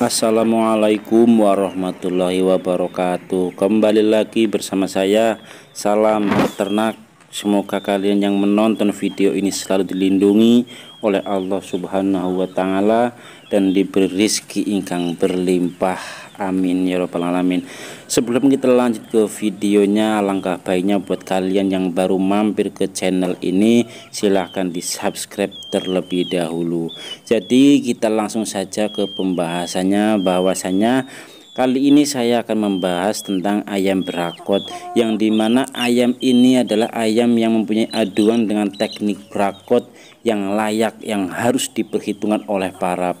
Assalamualaikum warahmatullahi wabarakatuh Kembali lagi bersama saya Salam Peternak Semoga kalian yang menonton video ini selalu dilindungi oleh Allah Subhanahu wa taala dan diberi rezeki ingkang berlimpah. Amin ya robbal alamin. Sebelum kita lanjut ke videonya, langkah baiknya buat kalian yang baru mampir ke channel ini silahkan di-subscribe terlebih dahulu. Jadi kita langsung saja ke pembahasannya bahwasanya Kali ini saya akan membahas tentang ayam berakot yang dimana ayam ini adalah ayam yang mempunyai aduan dengan teknik berakot yang layak yang harus diperhitungkan oleh para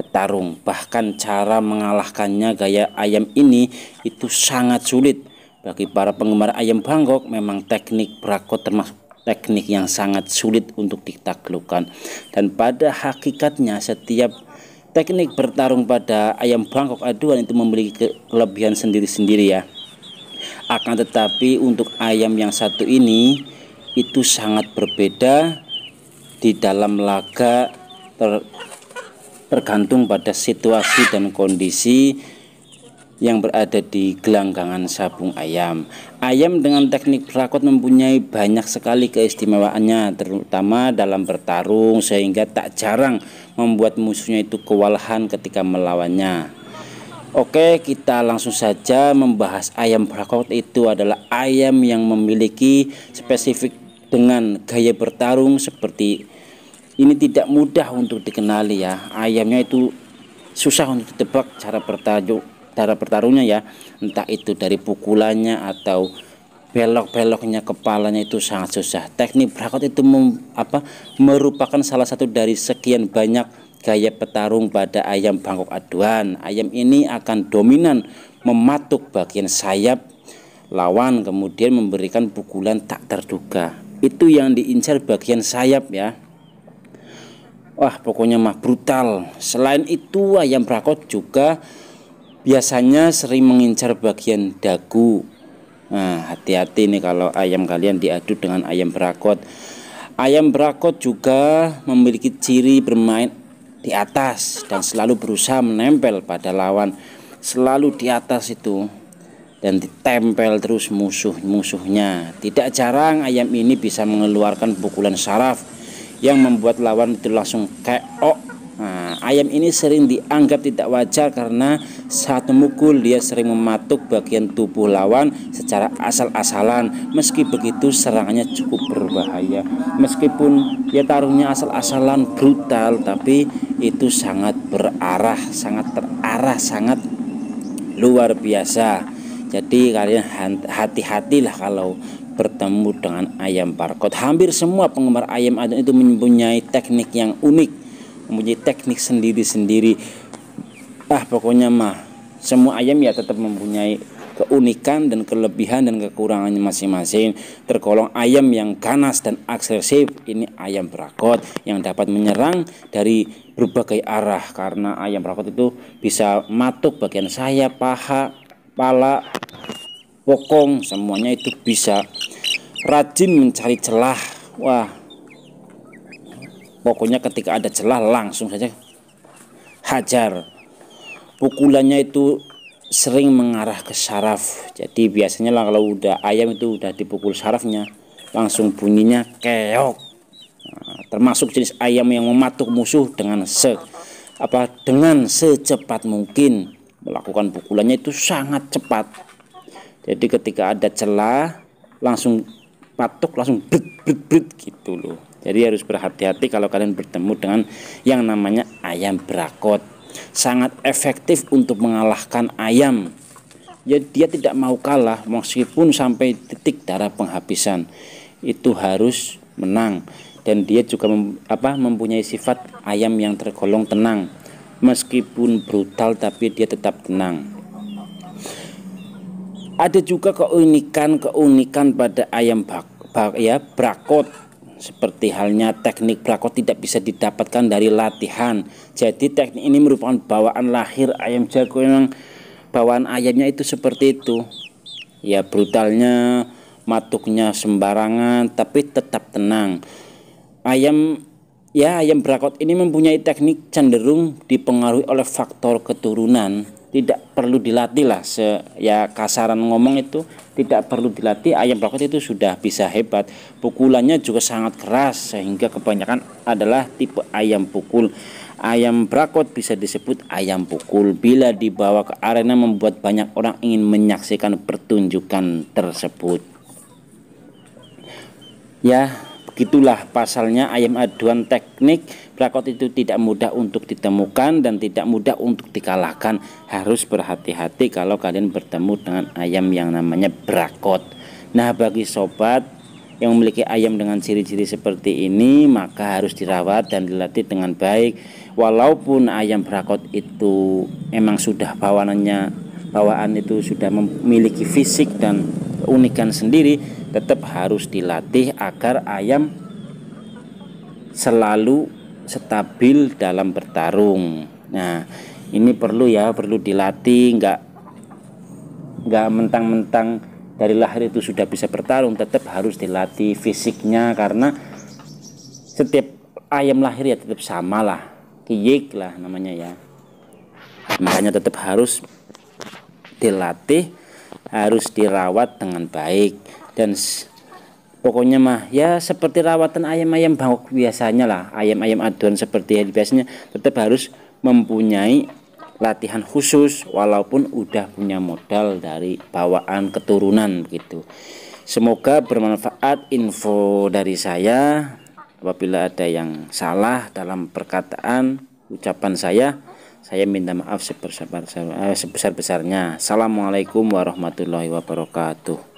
petarung bahkan cara mengalahkannya gaya ayam ini itu sangat sulit bagi para penggemar ayam Bangkok memang teknik berakot termasuk teknik yang sangat sulit untuk ditaklukkan dan pada hakikatnya setiap teknik bertarung pada ayam bangkok aduan itu memiliki kelebihan sendiri-sendiri ya akan tetapi untuk ayam yang satu ini itu sangat berbeda di dalam laga ter, tergantung pada situasi dan kondisi yang berada di gelanggangan sabung ayam. Ayam dengan teknik berakot mempunyai banyak sekali keistimewaannya terutama dalam bertarung sehingga tak jarang membuat musuhnya itu kewalahan ketika melawannya. Oke, kita langsung saja membahas ayam brakot itu adalah ayam yang memiliki spesifik dengan gaya bertarung seperti ini tidak mudah untuk dikenali ya. Ayamnya itu susah untuk ditebak cara bertarung cara bertarungnya ya, entah itu dari pukulannya atau belok-beloknya kepalanya itu sangat susah. Teknik berakot itu mem, apa merupakan salah satu dari sekian banyak gaya petarung pada ayam bangkok aduan. Ayam ini akan dominan mematuk bagian sayap lawan kemudian memberikan pukulan tak terduga. Itu yang diincar bagian sayap ya. Wah, pokoknya mah brutal. Selain itu ayam brakot juga biasanya sering mengincar bagian dagu Nah, hati-hati nih kalau ayam kalian diadu dengan ayam berakot. Ayam berakot juga memiliki ciri bermain di atas dan selalu berusaha menempel pada lawan. Selalu di atas itu dan ditempel terus musuh-musuhnya. Tidak jarang ayam ini bisa mengeluarkan pukulan saraf yang membuat lawan itu langsung keok Nah, ayam ini sering dianggap tidak wajar karena saat memukul dia sering mematuk bagian tubuh lawan secara asal-asalan. Meski begitu serangannya cukup berbahaya. Meskipun ya taruhnya asal-asalan brutal tapi itu sangat berarah, sangat terarah, sangat luar biasa. Jadi kalian hati-hatilah kalau bertemu dengan ayam parkot. Hampir semua penggemar ayam adon itu mempunyai teknik yang unik mempunyai teknik sendiri-sendiri ah pokoknya mah semua ayam ya tetap mempunyai keunikan dan kelebihan dan kekurangannya masing-masing tergolong ayam yang ganas dan agresif ini ayam berakot yang dapat menyerang dari berbagai arah karena ayam berakot itu bisa matuk bagian sayap paha pala pokong semuanya itu bisa rajin mencari celah wah Pokoknya ketika ada celah langsung saja hajar. Pukulannya itu sering mengarah ke saraf. Jadi biasanya lah kalau udah ayam itu udah dipukul sarafnya, langsung bunyinya keok. Nah, termasuk jenis ayam yang mematuk musuh dengan se apa dengan secepat mungkin melakukan pukulannya itu sangat cepat. Jadi ketika ada celah langsung patok langsung brit brit brit gitu loh. Jadi harus berhati-hati kalau kalian bertemu dengan yang namanya ayam berakot. Sangat efektif untuk mengalahkan ayam. Jadi ya, dia tidak mau kalah meskipun sampai titik darah penghabisan. Itu harus menang dan dia juga mem, apa mempunyai sifat ayam yang tergolong tenang. Meskipun brutal tapi dia tetap tenang ada juga keunikan-keunikan pada ayam bak, bak ya brakot seperti halnya teknik prakot tidak bisa didapatkan dari latihan. Jadi teknik ini merupakan bawaan lahir ayam jago yang bawaan ayamnya itu seperti itu. Ya brutalnya, matuknya sembarangan tapi tetap tenang. Ayam ya ayam brakot ini mempunyai teknik cenderung dipengaruhi oleh faktor keturunan perlu dilatih lah se ya kasaran ngomong itu tidak perlu dilatih ayam bakot itu sudah bisa hebat pukulannya juga sangat keras sehingga kebanyakan adalah tipe ayam pukul ayam brakot bisa disebut ayam pukul bila dibawa ke arena membuat banyak orang ingin menyaksikan pertunjukan tersebut ya Begitulah pasalnya ayam aduan teknik brakot itu tidak mudah untuk ditemukan dan tidak mudah untuk dikalahkan Harus berhati-hati kalau kalian bertemu dengan ayam yang namanya brakot Nah bagi sobat yang memiliki ayam dengan ciri-ciri seperti ini Maka harus dirawat dan dilatih dengan baik Walaupun ayam brakot itu emang sudah bawaannya Bawaan itu sudah memiliki fisik dan keunikan sendiri tetap harus dilatih agar ayam selalu stabil dalam bertarung. Nah, ini perlu ya, perlu dilatih, enggak enggak mentang-mentang dari lahir itu sudah bisa bertarung, tetap harus dilatih fisiknya karena setiap ayam lahir ya tetap samalah kiyik lah namanya ya. Makanya tetap harus dilatih harus dirawat dengan baik dan pokoknya mah ya seperti rawatan ayam-ayam bangkok biasanya lah ayam-ayam aduan seperti yang biasanya tetap harus mempunyai latihan khusus walaupun udah punya modal dari bawaan keturunan begitu semoga bermanfaat info dari saya apabila ada yang salah dalam perkataan ucapan saya saya minta maaf sebesar-besarnya. Assalamualaikum warahmatullahi wabarakatuh.